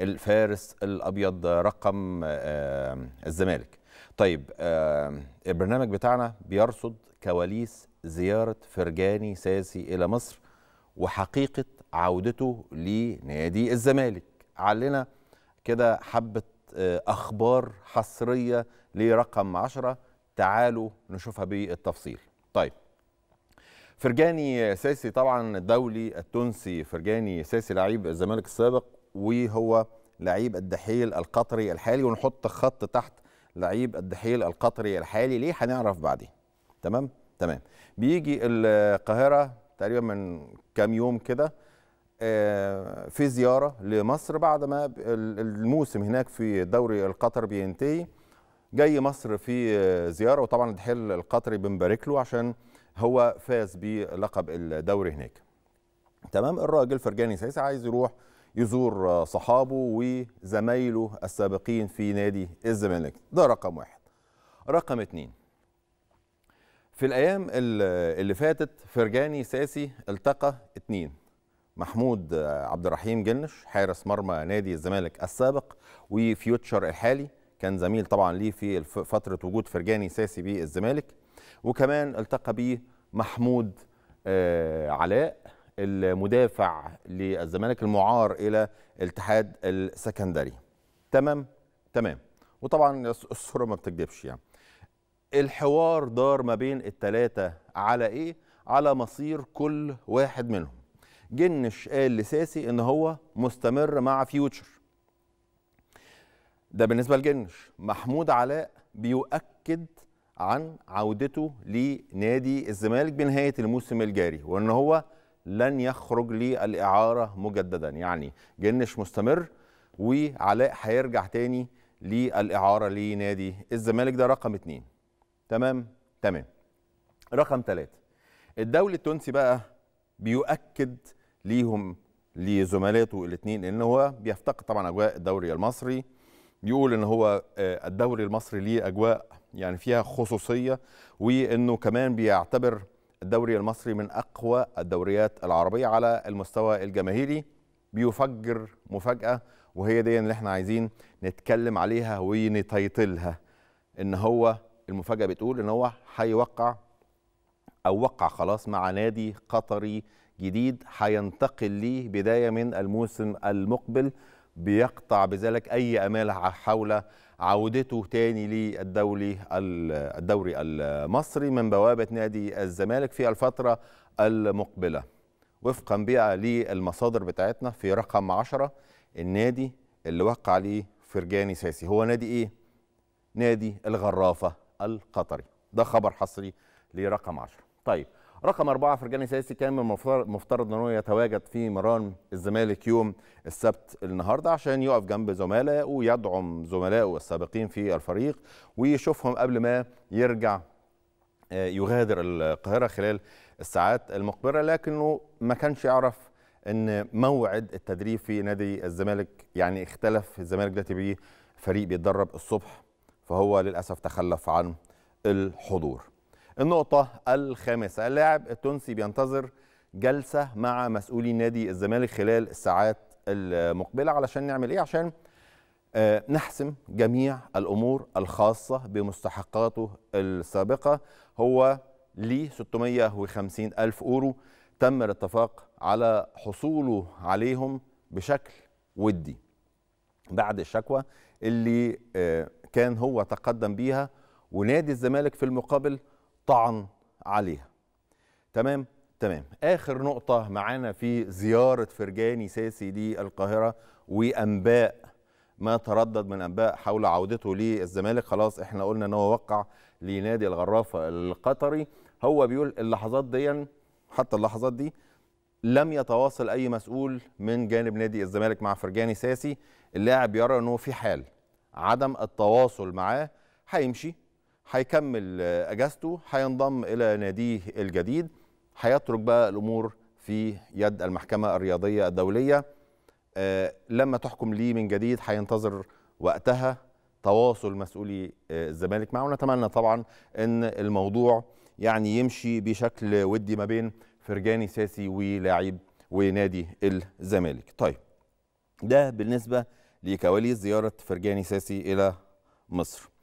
الفارس الابيض رقم آه، الزمالك طيب آه، البرنامج بتاعنا بيرصد كواليس زياره فرجاني ساسي الى مصر وحقيقه عودته لنادي الزمالك علنا كده حبه آه، اخبار حصريه لرقم 10 تعالوا نشوفها بالتفصيل طيب فرجاني ساسي طبعا الدولي التونسي فرجاني ساسي لعيب الزمالك السابق وهو لعيب الدحيل القطري الحالي ونحط خط تحت لعيب الدحيل القطري الحالي ليه هنعرف بعدين تمام تمام بيجي القاهره تقريبا من كام يوم كده آه، في زياره لمصر بعد ما الموسم هناك في دوري القطر بينتهي جاي مصر في زياره وطبعا الدحيل القطري بنبارك له عشان هو فاز بلقب الدوري هناك تمام الراجل فرجاني سايس عايز يروح يزور صحابه وزمايله السابقين في نادي الزمالك ده رقم واحد رقم اتنين في الايام اللي فاتت فرجاني ساسي التقى اتنين محمود عبد الرحيم جنش حارس مرمى نادي الزمالك السابق وفيوتشر الحالي كان زميل طبعا ليه في فتره وجود فرجاني ساسي بالزمالك وكمان التقى بيه محمود آه، علاء المدافع للزمالك المعار الى الاتحاد السكندري تمام تمام وطبعا الصوره ما بتكذبش يعني الحوار دار ما بين الثلاثه على ايه على مصير كل واحد منهم جنش قال لساسي ان هو مستمر مع فيوتشر ده بالنسبه لجنش محمود علاء بيؤكد عن عودته لنادي الزمالك بنهايه الموسم الجاري وان هو لن يخرج للإعارة مجددا يعني جنش مستمر وعلاء هيرجع تاني للإعارة لنادي الزمالك ده رقم اتنين تمام تمام رقم ثلاثة الدوري التونسي بقى بيؤكد ليهم لزملاته الاثنين ان هو بيفتقد طبعا اجواء الدوري المصري بيقول ان هو آه، الدوري المصري ليه اجواء يعني فيها خصوصيه وانه كمان بيعتبر الدوري المصري من أقوى الدوريات العربية على المستوى الجماهيري بيفجر مفاجأة وهي دي اللي احنا عايزين نتكلم عليها ونتيتلها ان هو المفاجأة بتقول ان هو هيوقع او وقع خلاص مع نادي قطري جديد هينتقل ليه بداية من الموسم المقبل بيقطع بذلك أي أمال حول عودته تاني للدوري الدوري المصري من بوابة نادي الزمالك في الفترة المقبلة وفقا بقى للمصادر بتاعتنا في رقم 10 النادي اللي وقع عليه فرجاني ساسي هو نادي ايه؟ نادي الغرافة القطري ده خبر حصري لرقم 10 طيب رقم أربعة فرجاني سياسي كان من المفترض أنه يتواجد في مران الزمالك يوم السبت النهاردة عشان يقف جنب زملائه ويدعم زملائه السابقين في الفريق ويشوفهم قبل ما يرجع آه، يغادر القاهرة خلال الساعات المقبلة لكنه ما كانش يعرف ان موعد التدريب في نادي الزمالك يعني اختلف الزمالك دلوقتي بيه فريق بيتدرب الصبح فهو للاسف تخلف عن الحضور النقطة الخامسة اللاعب التونسي بينتظر جلسة مع مسؤولي نادي الزمالك خلال الساعات المقبلة علشان نعمل إيه عشان آه، نحسم جميع الأمور الخاصة بمستحقاته السابقة هو ليه 650 ألف أورو تم الاتفاق على حصوله عليهم بشكل ودي بعد الشكوى اللي آه، كان هو تقدم بيها ونادي الزمالك في المقابل طعن عليها تمام تمام اخر نقطه معانا في زياره فرجاني ساسي دي القاهره وانباء ما تردد من انباء حول عودته للزمالك خلاص احنا قلنا ان هو وقع لنادي الغرافه القطري هو بيقول اللحظات دي حتى اللحظات دي لم يتواصل اي مسؤول من جانب نادي الزمالك مع فرجاني ساسي اللاعب يرى انه في حال عدم التواصل معاه هيمشي هيكمل اجازته هينضم الى ناديه الجديد هيترك بقى الامور في يد المحكمه الرياضيه الدوليه آه، لما تحكم ليه من جديد هينتظر وقتها تواصل مسؤولي آه، الزمالك معه ونتمنى طبعا ان الموضوع يعني يمشي بشكل ودي ما بين فرجاني ساسي ولاعيب ونادي الزمالك طيب ده بالنسبه لكواليس زياره فرجاني ساسي الى مصر